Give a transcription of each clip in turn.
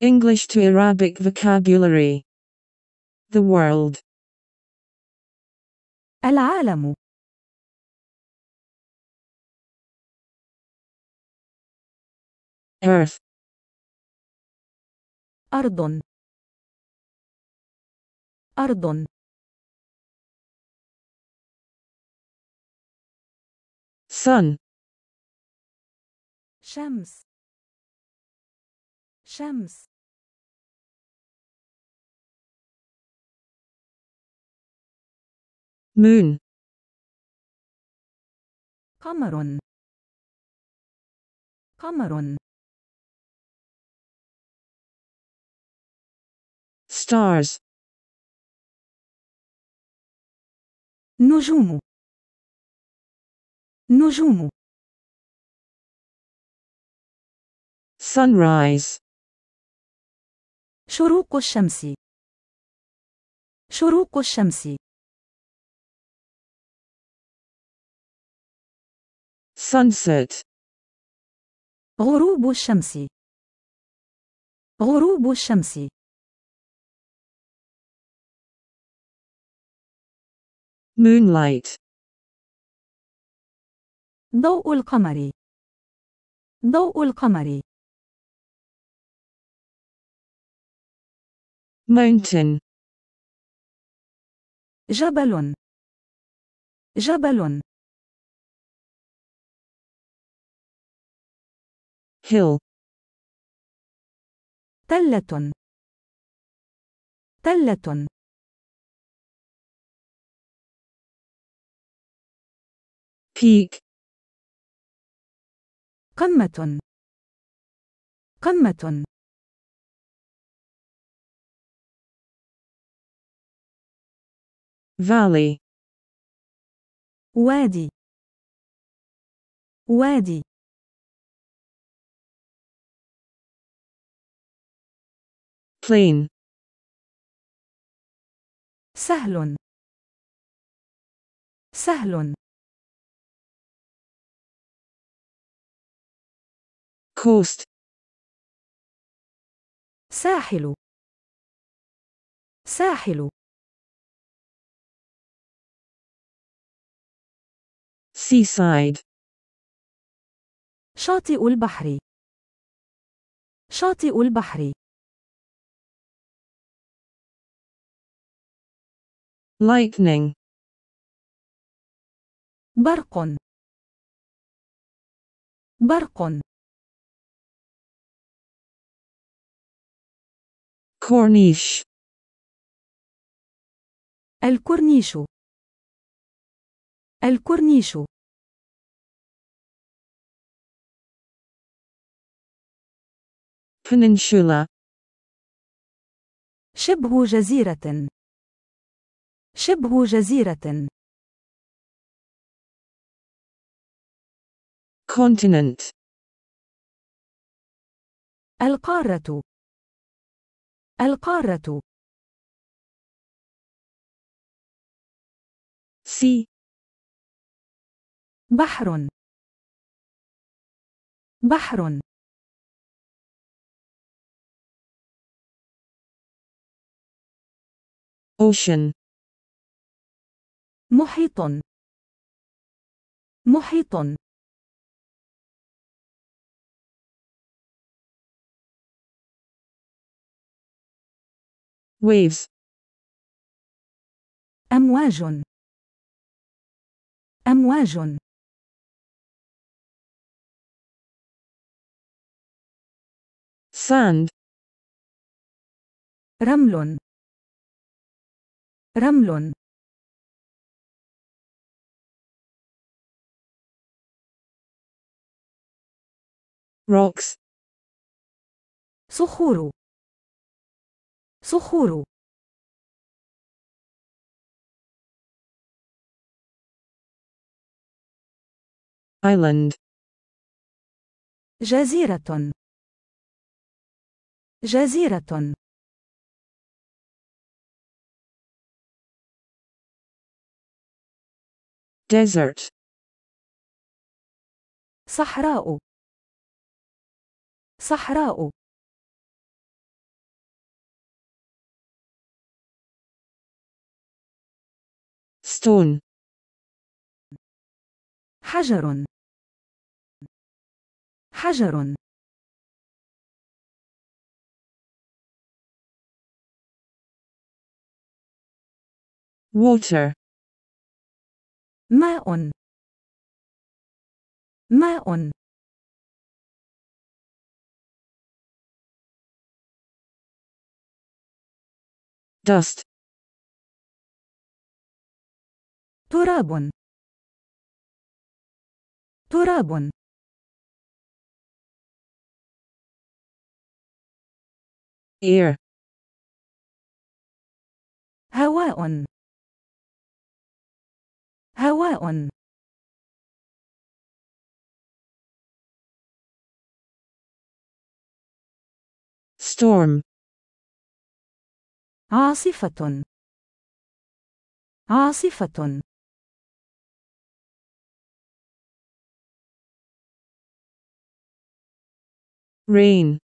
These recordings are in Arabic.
English to Arabic vocabulary The world العالم Earth أرض أرض Sun شمس شمس moon قمر قمر stars نجوم نجوم sunrise شروق الشمس شروق الشمس sunset غروب الشمس غروب الشمس moonlight ضوء القمر ضوء القمر mountain جبل جبل hill تلة تلة peak قمة قمة valley وادي وادي clean سهل سهل coast ساحل ساحل seaside شاطئ البحر شاطئ البحر lightning برق برق كورنيش الكورنيش الكورنيش peninsula شبه جزيرة شبه جزيرة continent القارة القارة سي بحر بحر ocean محيط محيط waves أمواج أمواج sand رمل رمل rocks صخور صخور island جزيرة جزيرة desert صحراء صحراء ستون حجر حجر water ماء ماء dust تراب تراب air هواء هواء storm عاصفة عاصفة rain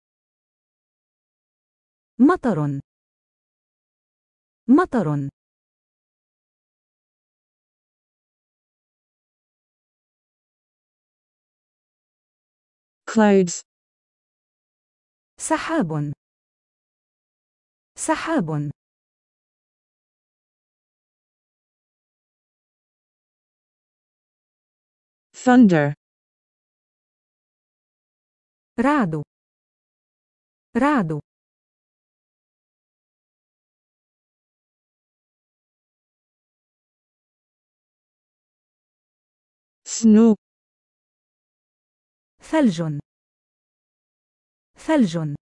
مطر مطر clouds سحاب سحاب thunder رعد رعد snow ثلج ثلج